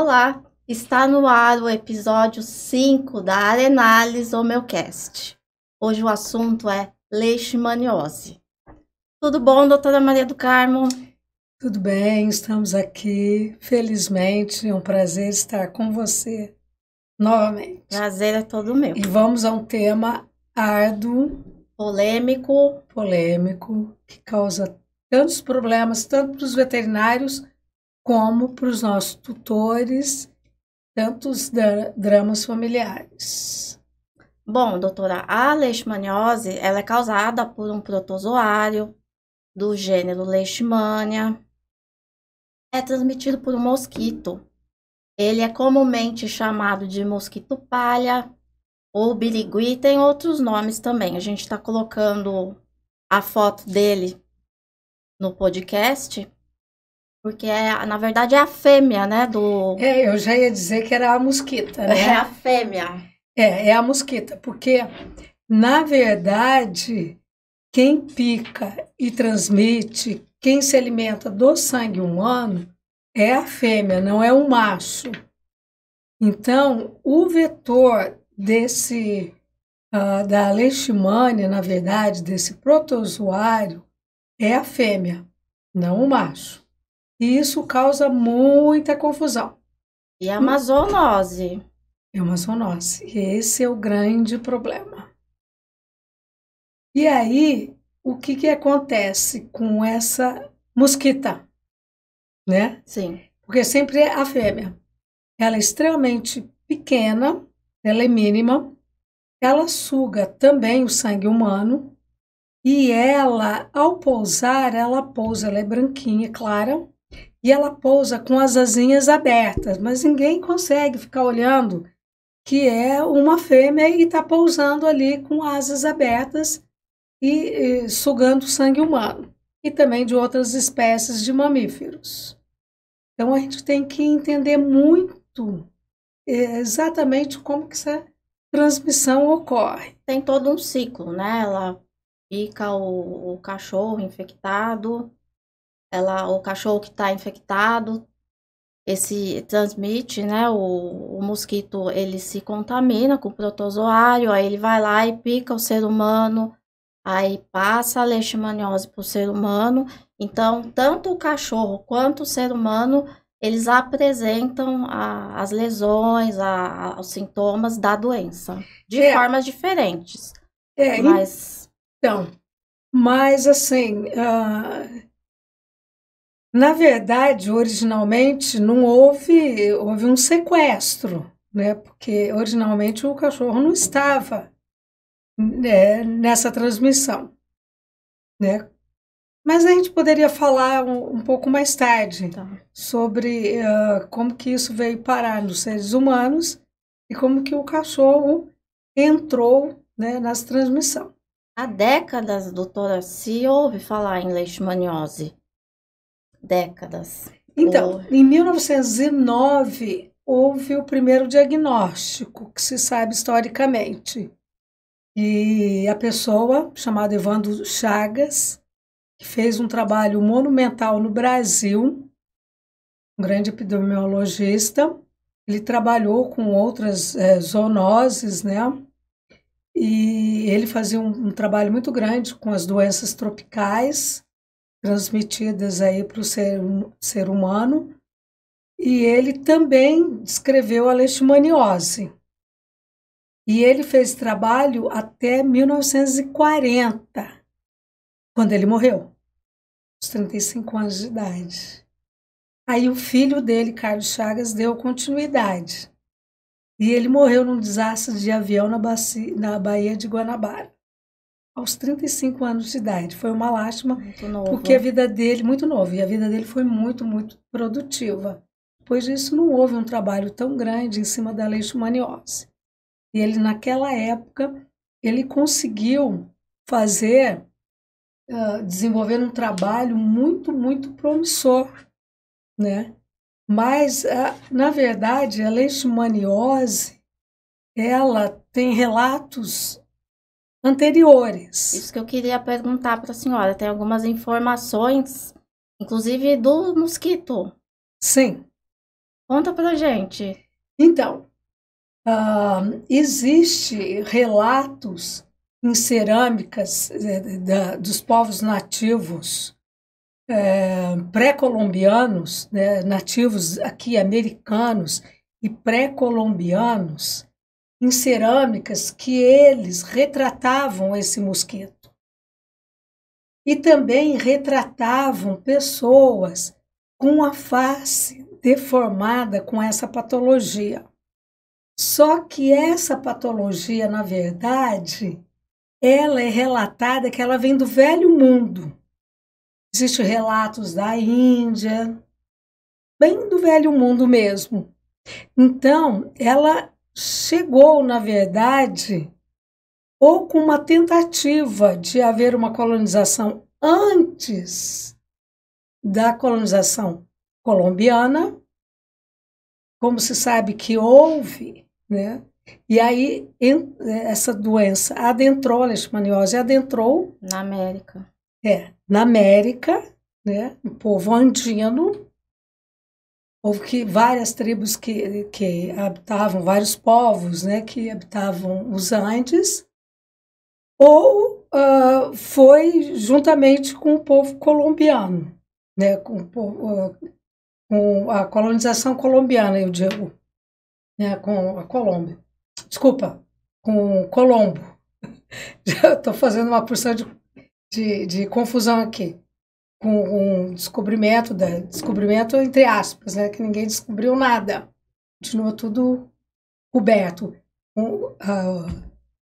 Olá, está no ar o episódio 5 da Arenales Homeocast. Hoje o assunto é leishmaniose. Tudo bom, doutora Maria do Carmo? Tudo bem, estamos aqui. Felizmente, é um prazer estar com você novamente. Prazer é todo meu. E vamos a um tema árduo, polêmico, polêmico, que causa tantos problemas, tanto para os veterinários como para os nossos tutores, tantos dramas familiares. Bom, doutora, a leishmaniose ela é causada por um protozoário do gênero Leishmania. É transmitido por um mosquito. Ele é comumente chamado de mosquito palha ou birigui, tem outros nomes também. A gente está colocando a foto dele no podcast porque, é, na verdade, é a fêmea, né? Do... É, eu já ia dizer que era a mosquita, né? É a fêmea. É, é a mosquita, porque, na verdade, quem pica e transmite, quem se alimenta do sangue humano, é a fêmea, não é o macho. Então, o vetor desse uh, da leishmania, na verdade, desse protozoário, é a fêmea, não o macho. E isso causa muita confusão. E a amazonose? E é a zoonose. Esse é o grande problema. E aí, o que, que acontece com essa mosquita? Né? Sim. Porque sempre é a fêmea. Ela é extremamente pequena, ela é mínima, ela suga também o sangue humano e ela, ao pousar, ela pousa, ela é branquinha, clara, e ela pousa com as asinhas abertas, mas ninguém consegue ficar olhando que é uma fêmea e está pousando ali com asas abertas e, e sugando sangue humano, e também de outras espécies de mamíferos. Então a gente tem que entender muito é, exatamente como que essa transmissão ocorre. Tem todo um ciclo, né? Ela pica o, o cachorro infectado, ela, o cachorro que está infectado, esse transmite, né? O, o, mosquito ele se contamina com o protozoário, aí ele vai lá e pica o ser humano, aí passa a leishmaniose para o ser humano. Então, tanto o cachorro quanto o ser humano eles apresentam a, as lesões, a, a, os sintomas da doença de é. formas diferentes. É, mas então, mas assim. Uh na verdade, originalmente não houve, houve um sequestro, né? Porque originalmente o cachorro não estava né, nessa transmissão, né? Mas a gente poderia falar um, um pouco mais tarde tá. sobre uh, como que isso veio parar nos seres humanos e como que o cachorro entrou né, nessa transmissão. Há décadas, doutora, se ouve falar em leishmaniose décadas. Então, ou... em 1909 houve o primeiro diagnóstico que se sabe historicamente. E a pessoa, chamada Evandro Chagas, que fez um trabalho monumental no Brasil, um grande epidemiologista, ele trabalhou com outras é, zoonoses, né? E ele fazia um, um trabalho muito grande com as doenças tropicais transmitidas aí para o ser, ser humano. E ele também descreveu a leishmaniose. E ele fez trabalho até 1940, quando ele morreu, aos 35 anos de idade. Aí o filho dele, Carlos Chagas, deu continuidade. E ele morreu num desastre de avião na, bacia, na Baía de Guanabara aos 35 anos de idade. Foi uma lástima, porque a vida dele, muito novo, e a vida dele foi muito, muito produtiva. Pois disso não houve um trabalho tão grande em cima da leishmaniose. E ele, naquela época, ele conseguiu fazer, uh, desenvolver um trabalho muito, muito promissor, né? Mas, uh, na verdade, a leishmaniose, ela tem relatos anteriores. Isso que eu queria perguntar para a senhora. Tem algumas informações, inclusive do mosquito. Sim. Conta para gente. Então, uh, existe relatos em cerâmicas eh, dos povos nativos eh, pré-colombianos, né, nativos aqui americanos e pré-colombianos, em cerâmicas que eles retratavam esse mosquito. E também retratavam pessoas com a face deformada com essa patologia. Só que essa patologia, na verdade, ela é relatada que ela vem do velho mundo. Existem relatos da Índia, bem do velho mundo mesmo. Então, ela chegou, na verdade, ou com uma tentativa de haver uma colonização antes da colonização colombiana, como se sabe que houve, né? E aí em, é, essa doença adentrou, a leishmaniose adentrou na América. É, na América, né? O povo andino houve que várias tribos que, que habitavam, vários povos né, que habitavam os Andes, ou uh, foi juntamente com o povo colombiano, né, com, uh, com a colonização colombiana, eu digo, né, com a Colômbia. Desculpa, com Colombo. Já estou fazendo uma porção de, de, de confusão aqui com um descobrimento, da, descobrimento entre aspas, né, que ninguém descobriu nada. Continua tudo coberto com um, ah,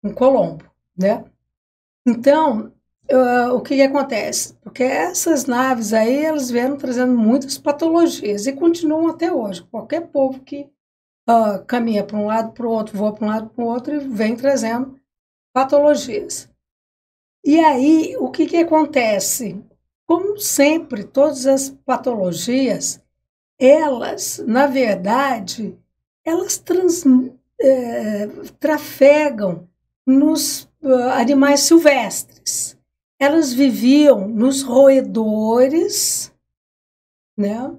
um Colombo, né? Então, uh, o que, que, acontece? Porque essas naves aí, elas vieram trazendo muitas patologias e continuam até hoje. Qualquer povo que uh, caminha para um lado, para o outro, voa para um lado, para o outro e vem trazendo patologias. E aí, o que, que acontece? Como sempre, todas as patologias, elas, na verdade, elas trans, é, trafegam nos ah, animais silvestres. Elas viviam nos roedores, né?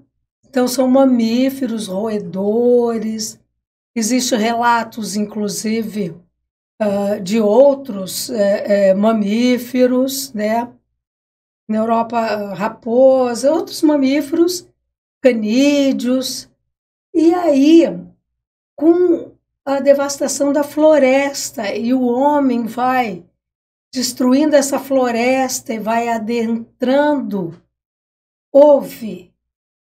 Então, são mamíferos, roedores. Existem relatos, inclusive, ah, de outros é, é, mamíferos, né? na Europa ah, raposa, outros mamíferos, canídeos. E aí, com a devastação da floresta e o homem vai destruindo essa floresta e vai adentrando, houve,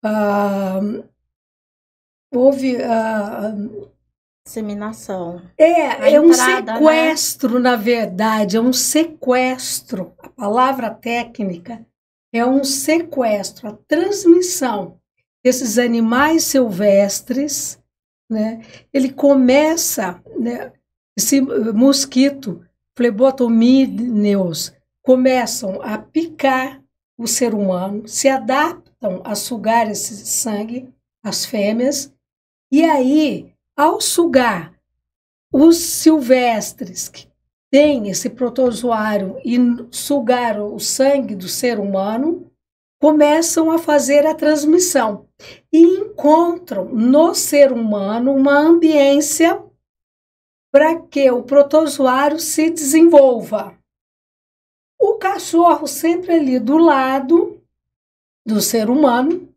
ah, houve ah, Disseminação. É, é um né? sequestro, né? na verdade, é um sequestro. A palavra técnica é um sequestro, a transmissão desses animais silvestres, né? Ele começa, né, esse eh, mosquito, flebotomíneos, começam a picar o ser humano, se adaptam a sugar esse sangue, as fêmeas, e aí ao sugar os silvestres que têm esse protozoário e sugar o sangue do ser humano, começam a fazer a transmissão e encontram no ser humano uma ambiência para que o protozoário se desenvolva. O cachorro sempre ali do lado do ser humano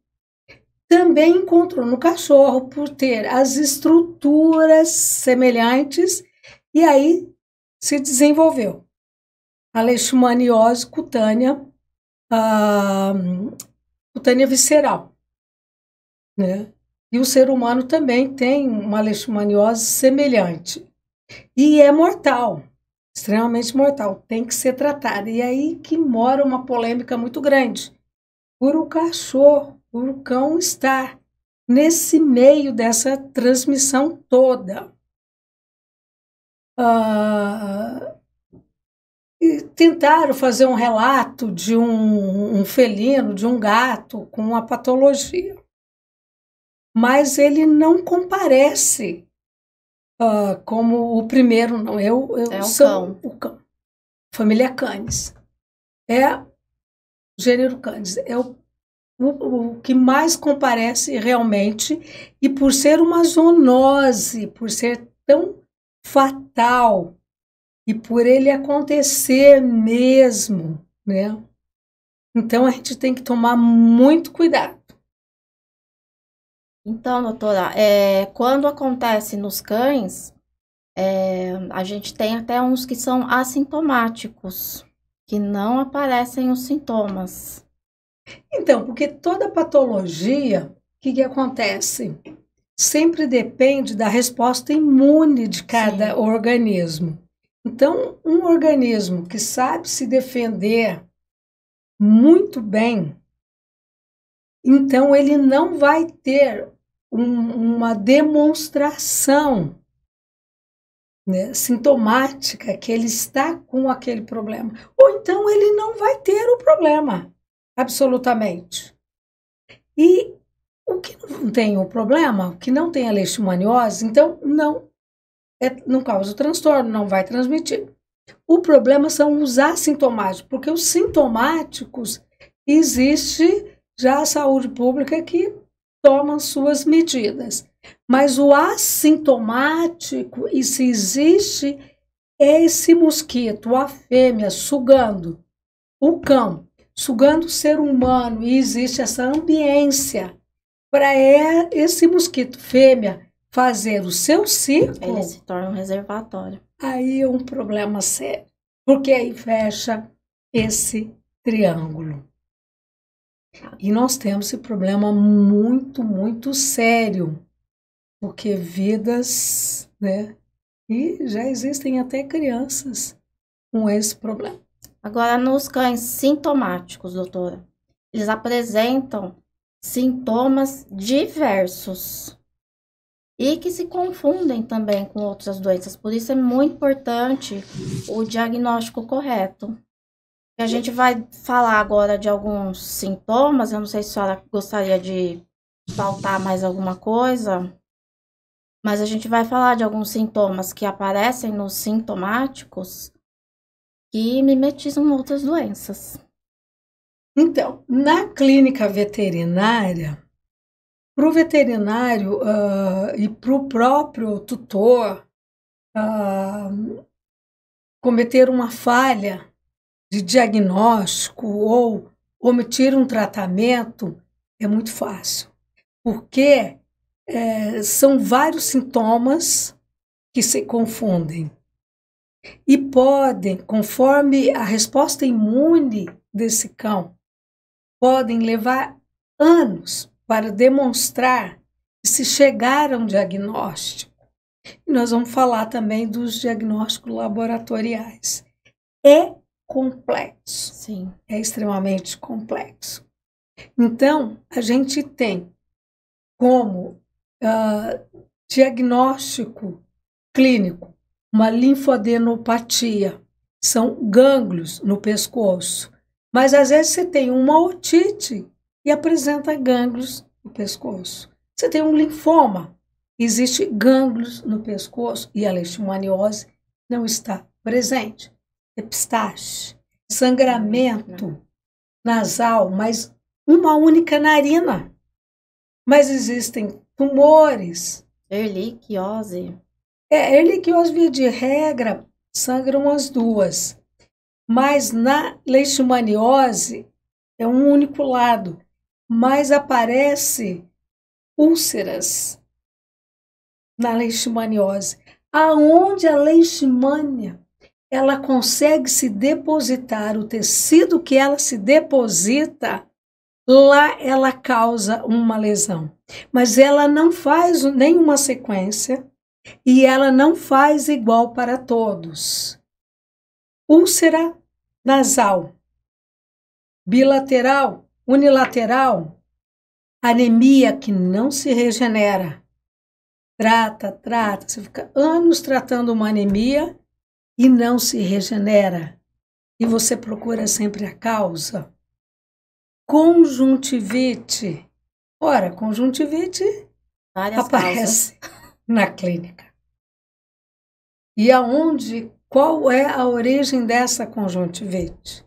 também encontrou no cachorro por ter as estruturas semelhantes e aí se desenvolveu a leishmaniose cutânea, a cutânea visceral, né? E o ser humano também tem uma leishmaniose semelhante e é mortal, extremamente mortal, tem que ser tratada. E é aí que mora uma polêmica muito grande por o cachorro o cão está nesse meio dessa transmissão toda. Ah, e tentaram fazer um relato de um, um felino, de um gato com uma patologia, mas ele não comparece Uh, como o primeiro, não, eu, eu é sou cão. o cão. Família Canis. É gênero Canis. É o o, o que mais comparece realmente, e por ser uma zoonose, por ser tão fatal, e por ele acontecer mesmo, né? Então a gente tem que tomar muito cuidado. Então, doutora, é, quando acontece nos cães, é, a gente tem até uns que são assintomáticos, que não aparecem os sintomas. Então, porque toda patologia, o que, que acontece? Sempre depende da resposta imune de cada Sim. organismo. Então, um organismo que sabe se defender muito bem, então ele não vai ter um, uma demonstração né, sintomática que ele está com aquele problema. Ou então ele não vai ter o problema. Absolutamente. E o que não tem o problema, que não tem a leishmaniose, então não é, não causa o transtorno, não vai transmitir. O problema são os assintomáticos, porque os sintomáticos existe já a saúde pública que toma suas medidas. Mas o assintomático, e se existe, é esse mosquito, a fêmea sugando o cão sugando o ser humano e existe essa ambiência para é esse mosquito fêmea fazer o seu ciclo. Ele se torna um reservatório. Aí é um problema sério, porque aí fecha esse triângulo. E nós temos esse problema muito, muito sério, porque vidas, né? E já existem até crianças com esse problema. Agora, nos cães sintomáticos, doutora, eles apresentam sintomas diversos e que se confundem também com outras doenças. Por isso é muito importante o diagnóstico correto. E a gente vai falar agora de alguns sintomas. Eu não sei se a senhora gostaria de faltar mais alguma coisa, mas a gente vai falar de alguns sintomas que aparecem nos sintomáticos e mimetizam outras doenças. Então, na clínica veterinária, para o veterinário uh, e para o próprio tutor uh, cometer uma falha de diagnóstico ou omitir um tratamento é muito fácil, porque é, são vários sintomas que se confundem e podem, conforme a resposta imune desse cão, podem levar anos para demonstrar se chegaram a um diagnóstico. E nós vamos falar também dos diagnósticos laboratoriais. É complexo. Sim. É extremamente complexo. Então, a gente tem como uh, diagnóstico clínico uma linfadenopatia, são gânglios no pescoço. Mas às vezes você tem uma otite e apresenta gânglios no pescoço. Você tem um linfoma, existe gânglios no pescoço e a leishmaniose não está presente. Epistaxe, é sangramento nasal, mas uma única narina. Mas existem tumores. Erliquiose. É, as via de regra, sangram as duas. Mas na leishmaniose é um único lado, mas aparece úlceras na leishmaniose. Aonde a leishmania ela consegue se depositar, o tecido que ela se deposita, lá ela causa uma lesão. Mas ela não faz nenhuma sequência, e ela não faz igual para todos. Úlcera nasal, bilateral, unilateral, anemia que não se regenera. Trata, trata, você fica anos tratando uma anemia e não se regenera. E você procura sempre a causa. Conjuntivite. Ora, conjuntivite Várias aparece. Causas na clínica. E aonde, qual é a origem dessa conjuntivite?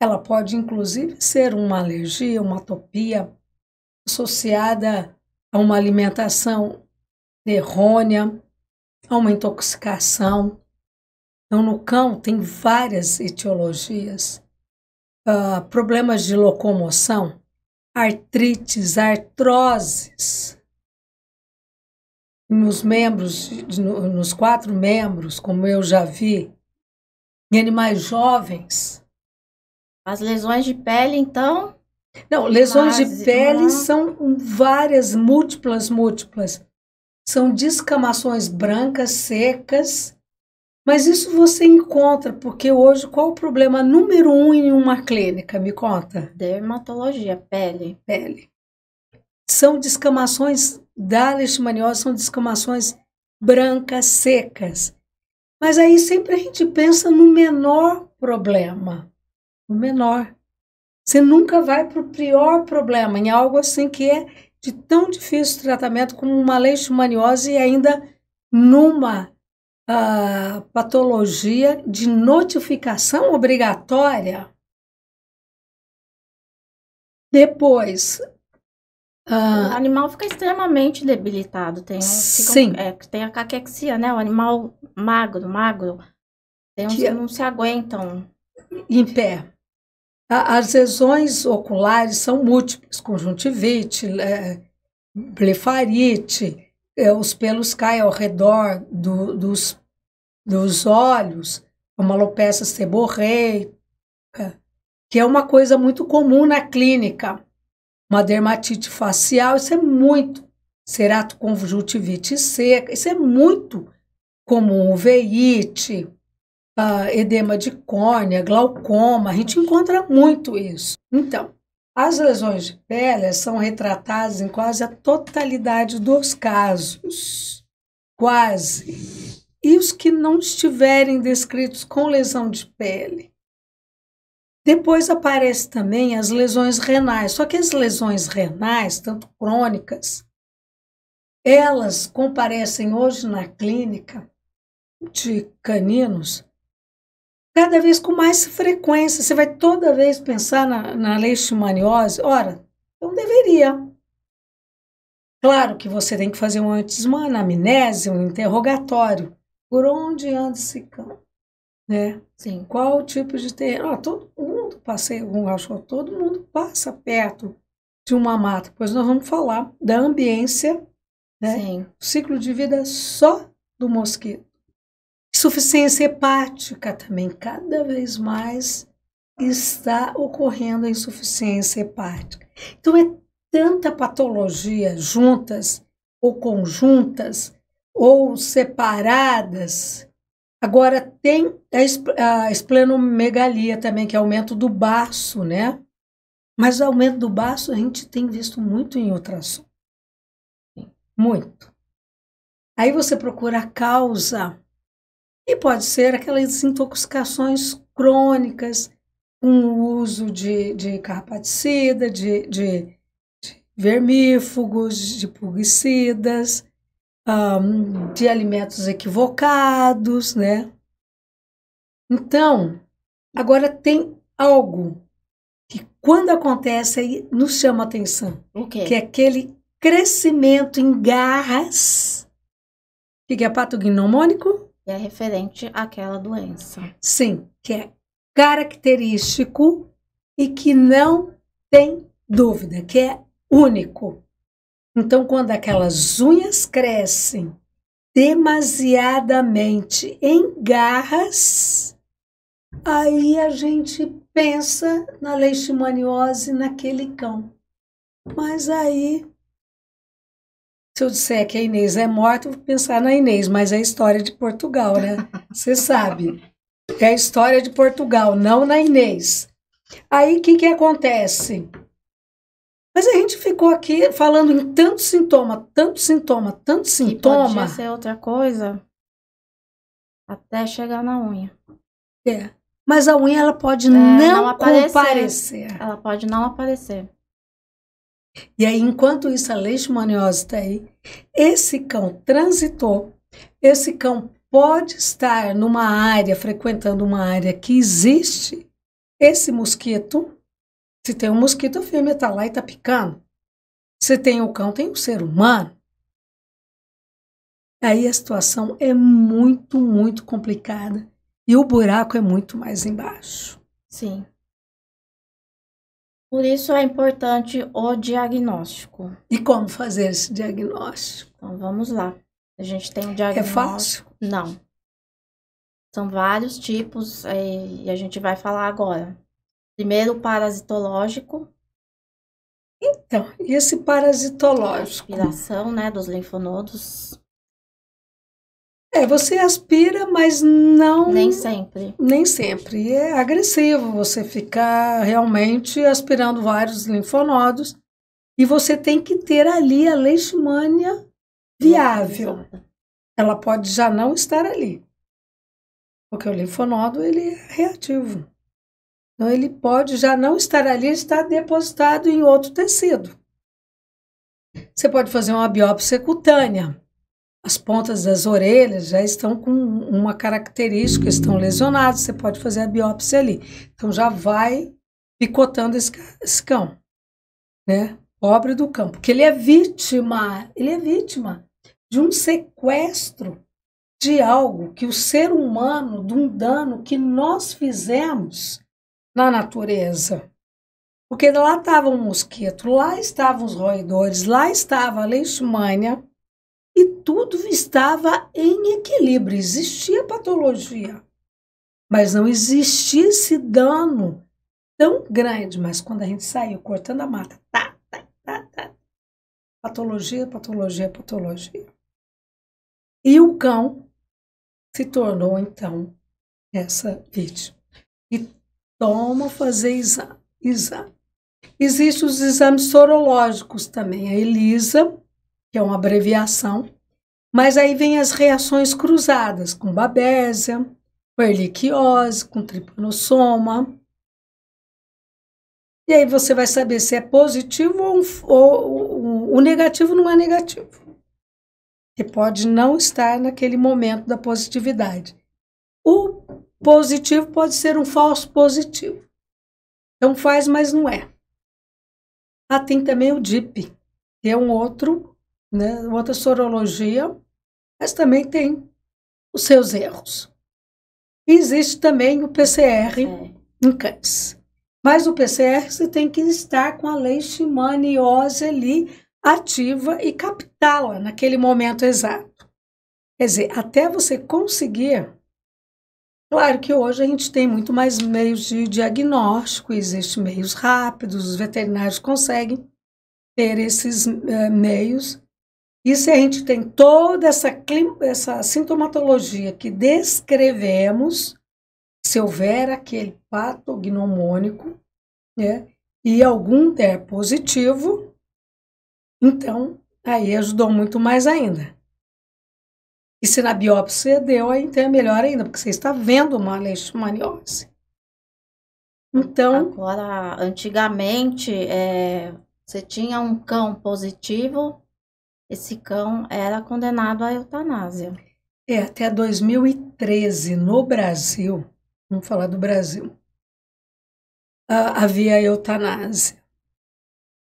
Ela pode inclusive ser uma alergia, uma atopia associada a uma alimentação errônea, a uma intoxicação. Então, no cão tem várias etiologias. Uh, problemas de locomoção, artrites, artroses, nos membros, nos quatro membros, como eu já vi, em animais jovens. As lesões de pele, então? Não, lesões de pele são várias, múltiplas, múltiplas. São descamações brancas, secas. Mas isso você encontra, porque hoje qual o problema número um em uma clínica? Me conta. Dermatologia, pele. Pele. São descamações da leishmaniose são descamações brancas secas. Mas aí sempre a gente pensa no menor problema, o menor. Você nunca vai para o pior problema, em algo assim que é de tão difícil tratamento como uma leishmaniose e ainda numa uh, patologia de notificação obrigatória. Depois, ah, o animal fica extremamente debilitado. Tem, sim. Ficam, é, tem a caquexia, né? O animal magro, magro. Tem uns que é não se aguentam. Em pé. As lesões oculares são múltiplas, conjuntivite, é, blefarite, é, os pelos caem ao redor do, dos, dos olhos, uma alopecia seborreica, é, que é uma coisa muito comum na clínica uma dermatite facial, isso é muito. Ceratoconjuntivite seca, isso é muito comum. Veite, uh, ah, edema de córnea, glaucoma, a gente encontra muito isso. Então, as lesões de pele são retratadas em quase a totalidade dos casos. Quase. E os que não estiverem descritos com lesão de pele depois aparece também as lesões renais, só que as lesões renais, tanto crônicas, elas comparecem hoje na clínica de caninos cada vez com mais frequência. Você vai toda vez pensar na, na leishmaniose? Ora, não deveria. Claro que você tem que fazer um antes uma anamnese, um interrogatório. Por onde anda esse cão? Né? Sim. Qual o tipo de terreno? Ah, todo, mundo passeia cachorro, todo mundo passa perto de uma mata, pois nós vamos falar da ambiência, né? Sim. O ciclo de vida só do mosquito. Insuficiência hepática também, cada vez mais está ocorrendo a insuficiência hepática. Então é tanta patologia juntas ou conjuntas ou separadas Agora, tem a esplenomegalia também, que é aumento do baço, né? Mas o aumento do baço a gente tem visto muito em ultrassom. Muito. Aí você procura a causa. E pode ser aquelas intoxicações crônicas com um o uso de, de carpaticida, de, de, de vermífugos, de pulguicidas, um, de alimentos equivocados, né? Então, agora tem algo que quando acontece aí nos chama atenção, quê? que é aquele crescimento em garras, que é patognomônico. é referente àquela doença. Sim, que é característico e que não tem dúvida, que é único. Então, quando aquelas unhas crescem demasiadamente em garras, aí a gente pensa na leishmaniose naquele cão. Mas aí, se eu disser que a Inês é morta, eu vou pensar na Inês, mas é a história de Portugal, né? Você sabe. É a história de Portugal, não na Inês. Aí o que, que acontece? Mas a gente ficou aqui falando em tanto sintoma, tanto sintoma, tanto sintoma. E pode ser outra coisa até chegar na unha. É. Mas a unha ela pode é, não, não aparecer. comparecer. Ela pode não aparecer. E aí, enquanto isso, a leishmaniose está aí. Esse cão transitou. Esse cão pode estar numa área, frequentando uma área que existe esse mosquito se tem um mosquito, o filme está lá e está picando. Se tem o um cão, tem um ser humano. Aí a situação é muito, muito complicada e o buraco é muito mais embaixo. Sim. Por isso é importante o diagnóstico. E como fazer esse diagnóstico? Então vamos lá. A gente tem um é diagnóstico. É fácil? Não. São vários tipos eh, e a gente vai falar agora. Primeiro, parasitológico. Então, e esse parasitológico? A aspiração, né, dos linfonodos. É, você aspira, mas não. Nem sempre. Nem sempre. E é agressivo você ficar realmente aspirando vários linfonodos. E você tem que ter ali a leishmania viável. Ela pode já não estar ali. Porque o linfonodo ele é reativo. Então, ele pode já não estar ali, estar depositado em outro tecido. Você pode fazer uma biópsia cutânea. As pontas das orelhas já estão com uma característica, estão lesionadas, você pode fazer a biópsia ali. Então, já vai picotando esse, esse cão, né? Pobre do cão, porque ele é vítima, ele é vítima de um sequestro de algo que o ser humano, de um dano que nós fizemos na natureza. Porque lá estava um mosquito, lá estavam os roedores, lá estava a leishmania e tudo estava em equilíbrio. Existia patologia, mas não existia esse dano tão grande. Mas quando a gente saiu cortando a mata, tá, tá, tá, tá. Patologia, patologia, patologia. E o cão se tornou então essa vítima. E toma fazer exame. exame. Existem os exames sorológicos também, a ELISA, que é uma abreviação, mas aí vem as reações cruzadas com babésia, com erliquiose, com tripanossoma. E aí você vai saber se é positivo ou, ou o negativo não é negativo. Que pode não estar naquele momento da positividade. O positivo pode ser um falso positivo. Então faz, mas não é. Ah, tem também o DIP, que é um outro, né, outra sorologia, mas também tem os seus erros. E existe também o PCR é. em cães. Mas o PCR você tem que estar com a leishmaniose ali ativa e captá-la naquele momento exato. Quer dizer, até você conseguir Claro que hoje a gente tem muito mais meios de diagnóstico, existem meios rápidos, os veterinários conseguem ter esses uh, meios. E se a gente tem toda essa, essa sintomatologia que descrevemos, se houver aquele patognomônico né, e algum der positivo, então aí ajudou muito mais ainda. E se na biópsia deu, aí então é melhor ainda, porque você está vendo uma leishmaniose. Então. Agora, antigamente, é, você tinha um cão positivo, esse cão era condenado à eutanásia. É, até 2013, no Brasil, vamos falar do Brasil, havia eutanásia.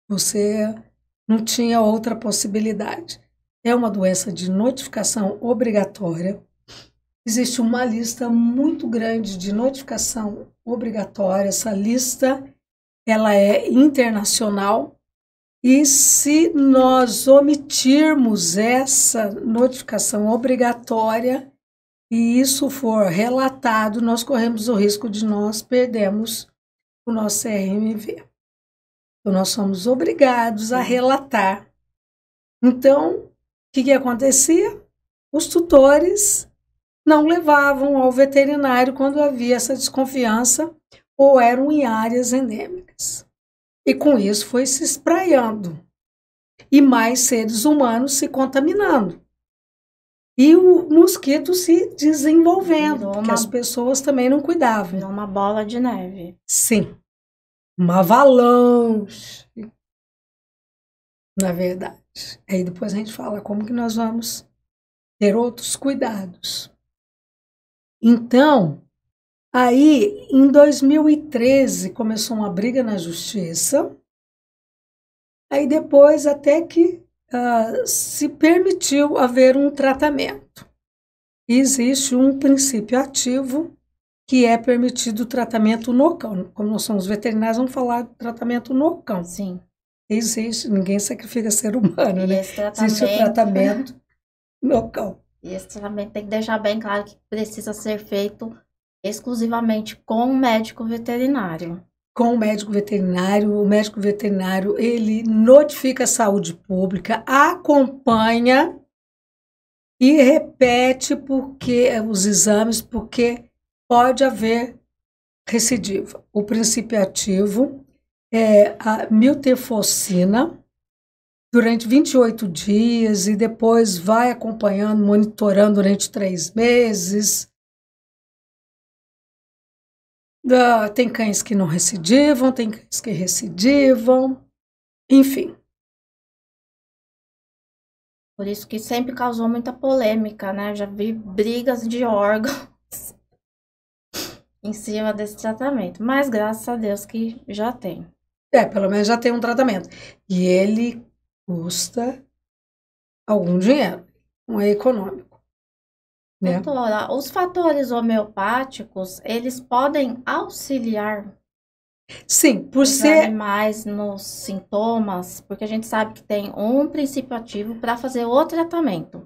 Você não tinha outra possibilidade é uma doença de notificação obrigatória. Existe uma lista muito grande de notificação obrigatória. Essa lista ela é internacional e se nós omitirmos essa notificação obrigatória e isso for relatado, nós corremos o risco de nós perdermos o nosso CRMV. Então, nós somos obrigados a relatar. Então, que, que acontecia? Os tutores não levavam ao veterinário quando havia essa desconfiança ou eram em áreas endêmicas. E com isso foi se espraiando e mais seres humanos se contaminando. E o mosquito se desenvolvendo, Virou porque as pessoas também não cuidavam. uma bola de neve. Sim. Uma avalanche. Na verdade. Aí depois a gente fala como que nós vamos ter outros cuidados. Então, aí em 2013 começou uma briga na justiça. Aí depois até que uh, se permitiu haver um tratamento. existe um princípio ativo que é permitido o tratamento no cão. Como nós somos veterinários, vamos falar do tratamento no cão. Sim. Existe, ninguém sacrifica ser humano, né? Existe o é tratamento local. E esse tratamento tem que deixar bem claro que precisa ser feito exclusivamente com o médico veterinário. Com o médico veterinário, o médico veterinário ele notifica a saúde pública, acompanha e repete porque eh, os exames, porque pode haver recidiva. O princípio é ativo é, a miltefosina durante 28 dias e depois vai acompanhando, monitorando durante três meses. Da, tem cães que não recidivam, tem cães que recidivam, enfim. Por isso que sempre causou muita polêmica, né? Já vi brigas de órgãos em cima desse tratamento. Mas graças a Deus que já tem. É, pelo menos já tem um tratamento. E ele custa algum dinheiro, não é econômico. Né? Doutora, os fatores homeopáticos, eles podem auxiliar Sim, por os ser. mais nos sintomas, porque a gente sabe que tem um princípio ativo para fazer o tratamento.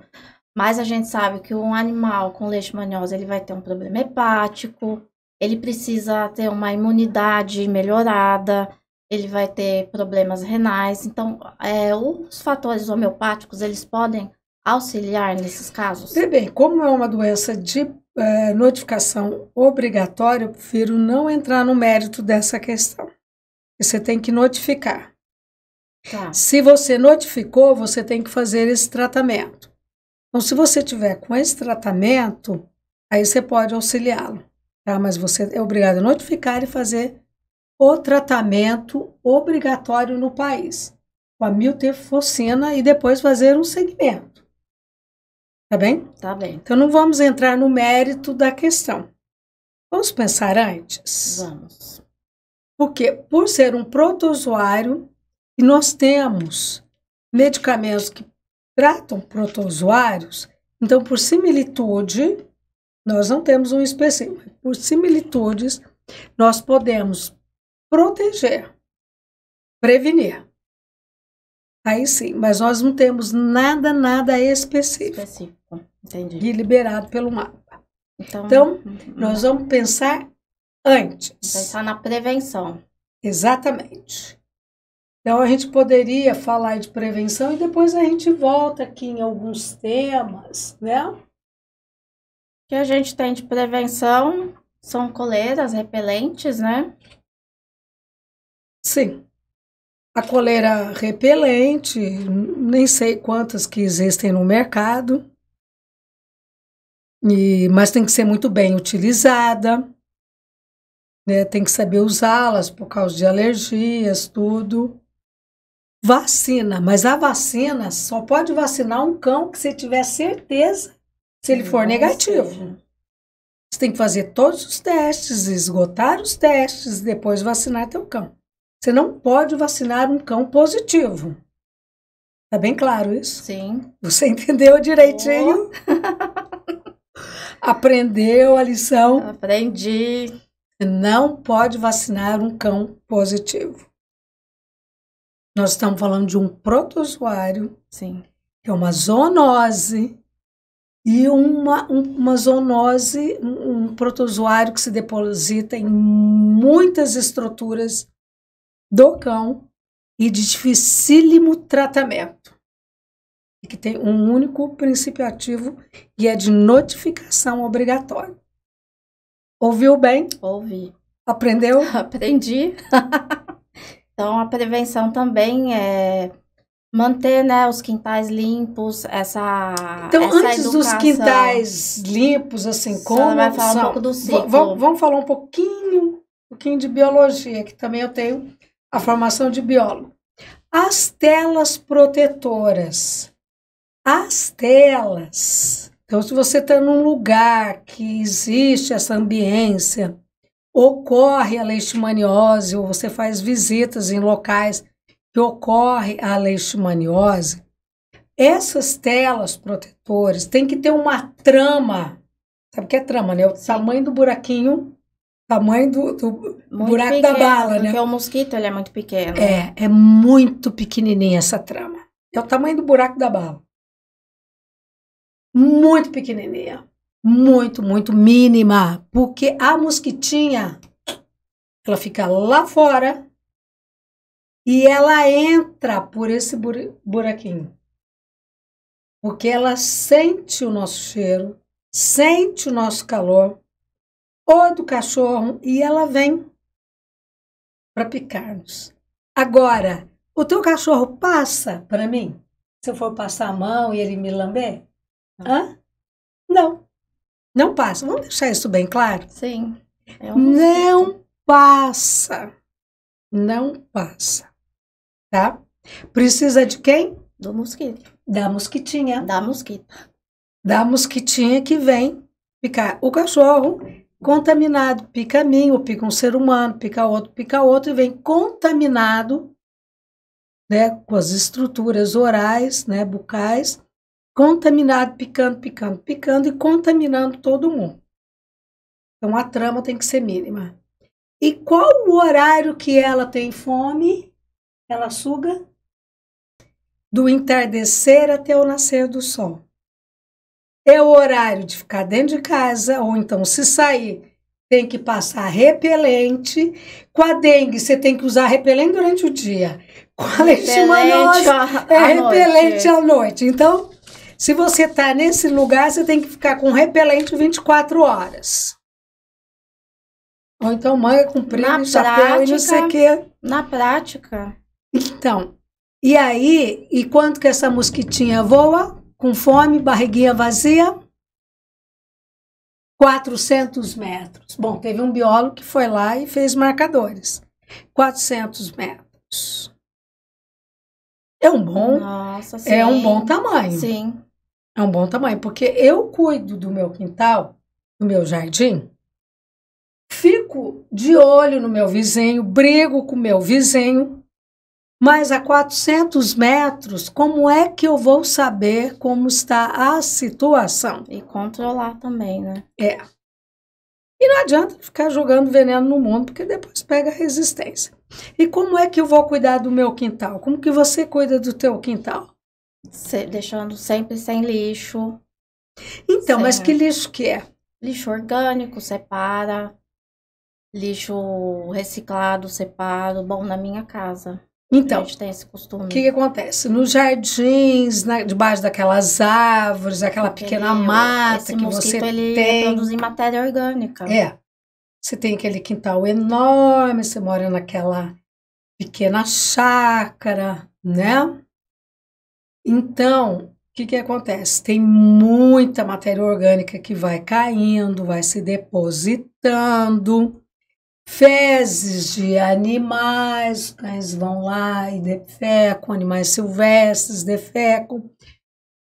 Mas a gente sabe que um animal com leishmaniose ele vai ter um problema hepático, ele precisa ter uma imunidade melhorada, ele vai ter problemas renais. Então, é, os fatores homeopáticos, eles podem auxiliar nesses casos? É bem, como é uma doença de é, notificação obrigatória, eu prefiro não entrar no mérito dessa questão. Você tem que notificar. Tá. Se você notificou, você tem que fazer esse tratamento. Então, se você tiver com esse tratamento, aí você pode auxiliá-lo, tá? Mas você é obrigado a notificar e fazer o tratamento obrigatório no país, com a miltefocina e depois fazer um segmento. Tá bem? Tá bem. Então não vamos entrar no mérito da questão. Vamos pensar antes? Vamos. Porque por ser um protozoário e nós temos medicamentos que tratam protozoários, então por similitude, nós não temos um específico, por similitudes, nós podemos proteger, prevenir. Aí sim, mas nós não temos nada, nada específico. Específico, entendi. E liberado pelo mapa. Então, então uhum. nós vamos pensar antes. Pensar na prevenção. Exatamente. Então a gente poderia falar de prevenção e depois a gente volta aqui em alguns temas, né? O que a gente tem de prevenção são coleiras repelentes, né? Sim. A coleira repelente, nem sei quantas que existem no mercado, e, mas tem que ser muito bem utilizada, né? tem que saber usá-las por causa de alergias, tudo. Vacina, mas a vacina só pode vacinar um cão que você tiver certeza se ele for negativo. Você tem que fazer todos os testes, esgotar os testes, depois vacinar teu cão. Você não pode vacinar um cão positivo. Tá bem claro isso? Sim. Você entendeu direitinho? Oh. Aprendeu a lição? Aprendi. Não pode vacinar um cão positivo. Nós estamos falando de um protozoário, Sim. que é uma zoonose, e uma, uma zoonose, um protozoário que se deposita em muitas estruturas do cão e de dificílimo tratamento, e que tem um único princípio ativo e é de notificação obrigatória. Ouviu bem? Ouvi. Aprendeu? Aprendi. então, a prevenção também é manter né, os quintais limpos, essa. Então, essa antes educação. dos quintais limpos, assim, como. Vai falar são? um pouco do ciclo. vamos falar um pouquinho, um pouquinho de biologia, que também eu tenho a formação de biólogo. As telas protetoras. As telas. Então, se você está num lugar que existe essa ambiência, ocorre a leishmaniose, ou você faz visitas em locais que ocorre a leishmaniose, essas telas protetoras têm que ter uma trama. Sabe o que é trama, né? O tamanho do buraquinho tamanho do, do buraco pequeno, da bala, né? Porque o mosquito ele é muito pequeno. É, é muito pequenininha essa trama. É o tamanho do buraco da bala. Muito pequenininha. Muito, muito mínima. Porque a mosquitinha, ela fica lá fora e ela entra por esse buraquinho. Porque ela sente o nosso cheiro, sente o nosso calor ou do cachorro e ela vem para picar-nos. Agora, o teu cachorro passa para mim? Se eu for passar a mão e ele me lamber? Não. Hã? Não. Não passa. Vamos deixar isso bem claro? Sim. É um não mosquito. passa. Não passa. Tá? Precisa de quem? Do mosquito. Da mosquitinha. Da mosquita. Da mosquitinha que vem picar o cachorro contaminado, pica a mim, ou pica um ser humano, pica outro, pica outro, e vem contaminado né, com as estruturas orais, né, bucais, contaminado, picando, picando, picando e contaminando todo mundo. Então a trama tem que ser mínima. E qual o horário que ela tem fome? Ela suga do entardecer até o nascer do sol é o horário de ficar dentro de casa, ou então se sair, tem que passar repelente. Com a dengue, você tem que usar repelente durante o dia. Com a leishmaniose, é repelente noite. à noite. Então, se você está nesse lugar, você tem que ficar com repelente 24 horas. Ou então manga com na chapéu e não sei o quê. Na prática. Então, e aí, e quanto que essa mosquitinha voa? com fome, barriguinha vazia, 400 metros. Bom, teve um biólogo que foi lá e fez marcadores. 400 metros. É um bom, Nossa, é um bom tamanho. Sim. É um bom tamanho, porque eu cuido do meu quintal, do meu jardim, fico de olho no meu vizinho, brigo com o meu vizinho, mas a 400 metros, como é que eu vou saber como está a situação? E controlar também, né? É. E não adianta ficar jogando veneno no mundo, porque depois pega resistência. E como é que eu vou cuidar do meu quintal? Como que você cuida do teu quintal? Se, deixando sempre sem lixo. Então, sem... mas que lixo que é? Lixo orgânico, separa. Lixo reciclado, separo. Bom, na minha casa. Então, o que, que, acontece? Nos jardins, na, debaixo daquelas árvores, aquela pequena ele, mata esse que você ele tem. produzir matéria orgânica. É. Você tem aquele quintal enorme, você mora naquela pequena chácara, né? Então, o que, que acontece? Tem muita matéria orgânica que vai caindo, vai se depositando fezes de animais, os cães vão lá e defecam, animais silvestres defecam,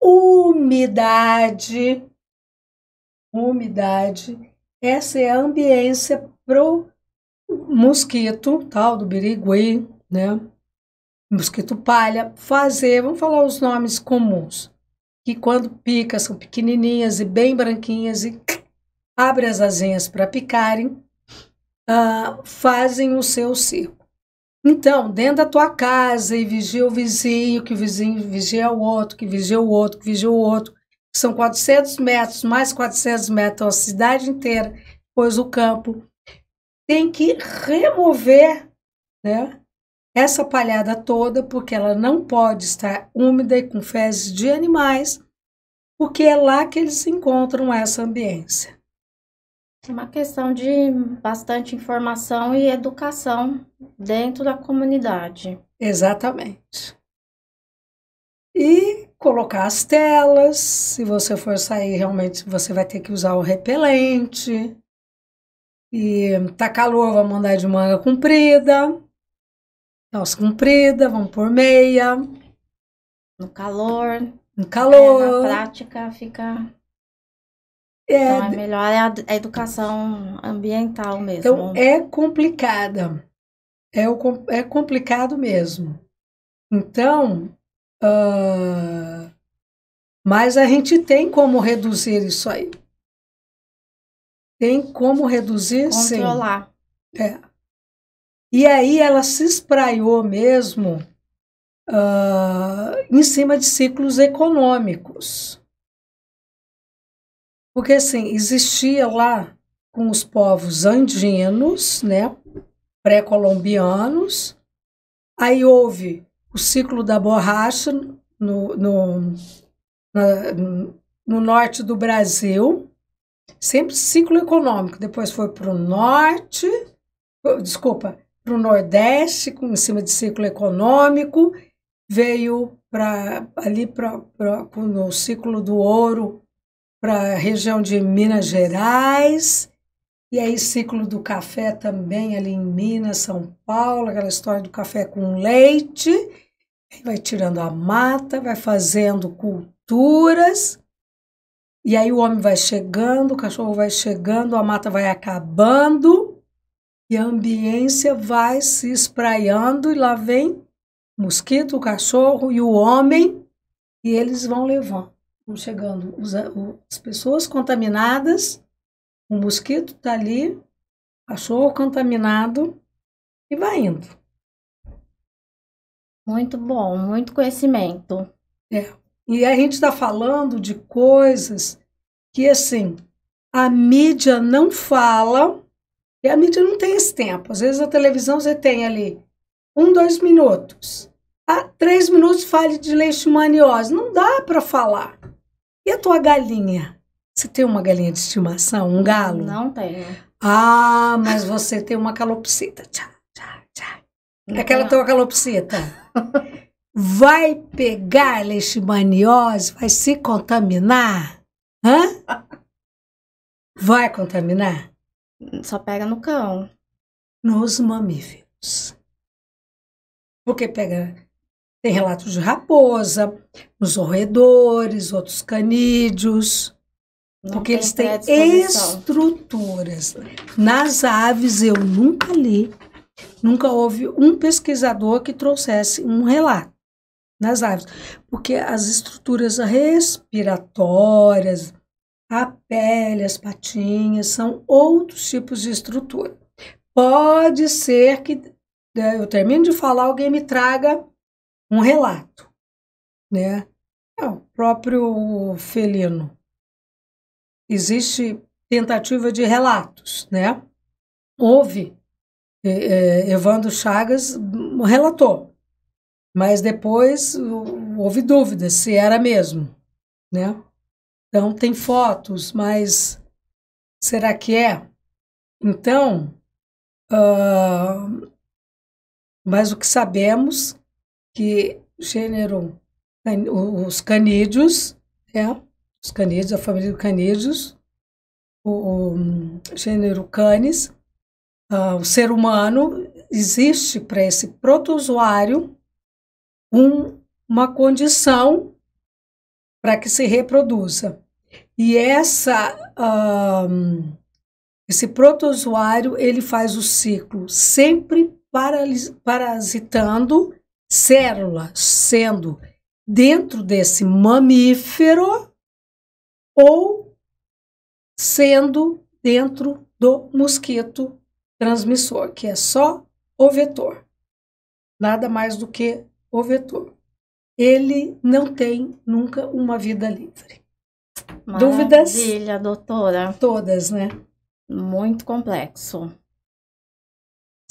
umidade, umidade, essa é a ambiência pro mosquito, tal, do birigui, né? Mosquito palha, fazer, vamos falar os nomes comuns, que quando pica são pequenininhas e bem branquinhas e abre as asinhas para picarem, uh, fazem o seu circo. Então, dentro da tua casa e vigia o vizinho, que o vizinho vigia o outro, que vigia o outro, que vigia o outro. São 400 metros, mais 400 metros, a cidade inteira, depois o campo. Tem que remover né, essa palhada toda, porque ela não pode estar úmida e com fezes de animais, porque é lá que eles encontram essa ambiência. É uma questão de bastante informação e educação dentro da comunidade. Exatamente. E colocar as telas, se você for sair, realmente você vai ter que usar o repelente. E tá calor, vamos mandar de manga comprida, calça comprida, vamos por meia. No calor. No calor. É, na prática fica é, então, é melhor é a, educação ambiental mesmo. Então, é complicada. É, o, é complicado mesmo. Então, uh, mas a gente tem como reduzir isso aí. Tem como reduzir, Controlar. sim. Controlar. É. E aí ela se espraiou mesmo uh, em cima de ciclos econômicos. Porque assim, existia lá com os povos andinos, né, pré-colombianos. Aí houve o ciclo da borracha no, no, na, no norte do Brasil, sempre ciclo econômico. Depois foi para o norte, desculpa, para o Nordeste, com, em cima de ciclo econômico, veio para ali para no ciclo do ouro para a região de Minas Gerais. E aí, ciclo do café também ali em Minas, São Paulo, aquela história do café com leite. vai tirando a mata, vai fazendo culturas. E aí o homem vai chegando, o cachorro vai chegando, a mata vai acabando e a ambiência vai se espraiando e lá vem o mosquito, o cachorro e o homem e eles vão levando estão chegando os, as pessoas contaminadas, o mosquito está ali, achou contaminado e vai indo. Muito bom, muito conhecimento. É. E a gente está falando de coisas que, assim, a mídia não fala, e a mídia não tem esse tempo. Às vezes a televisão você tem ali um, dois minutos. Ah, três minutos fale de leishmaniose. Não dá para falar. E a tua galinha? Você tem uma galinha de estimação, um galo? Não tenho. Ah, mas você tem uma calopsita. Tchá, tchá, tchá. Aquela é tua calopsita. Vai pegar leishmaniose, vai se contaminar? Hã? Vai contaminar? Só pega no cão. Nos mamíferos. Porque pega tem relatos de raposa, nos roedores, outros canídeos. Não porque eles têm estruturas. Nas aves eu nunca li, nunca houve um pesquisador que trouxesse um relato nas aves, porque as estruturas respiratórias, a pele, as patinhas, são outros tipos de estrutura. Pode ser que né, eu termino de falar, alguém me traga um relato, né? É o próprio felino. Existe tentativa de relatos, né? Houve, é, Evandro Chagas relatou, mas depois houve dúvidas se era mesmo, né? Então tem fotos, mas será que é? Então, uh, mas o que sabemos que gênero os canídeos, é, os canídeos, a família dos canídeos, o, o gênero canis, uh, o ser humano, existe para esse protozoário um, uma condição para que se reproduza. E essa, uh, esse protozoário ele faz o ciclo sempre parasitando célula sendo dentro desse mamífero ou sendo dentro do mosquito transmissor, que é só o vetor, nada mais do que o vetor. Ele não tem nunca uma vida livre. Maravilha, Dúvidas? Maravilha, doutora. Todas, né? Muito complexo.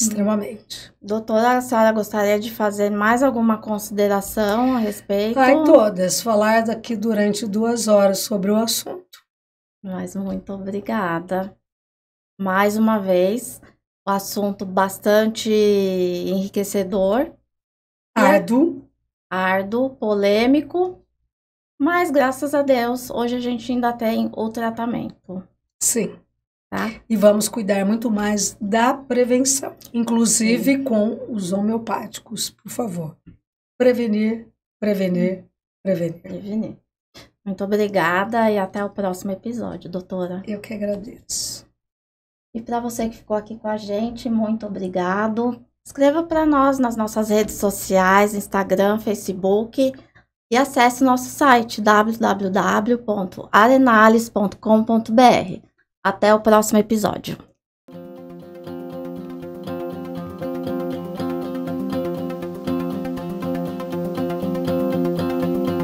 Extremamente. Hum. Doutora, a senhora gostaria de fazer mais alguma consideração a respeito? Vai todas. Falar daqui durante duas horas sobre o assunto. Mas muito obrigada. Mais uma vez, o um assunto bastante enriquecedor. É Árduo. polêmico. Mas graças a Deus, hoje a gente ainda tem o tratamento. Sim. Tá? E vamos cuidar muito mais da prevenção, inclusive Sim. com os homeopáticos, por favor. Prevenir, prevenir, prevenir. Prevenir. Muito obrigada e até o próximo episódio, doutora. Eu que agradeço. E para você que ficou aqui com a gente, muito obrigado. Escreva para nós nas nossas redes sociais, Instagram, Facebook e acesse nosso site www.arenales.com.br. Até o próximo episódio.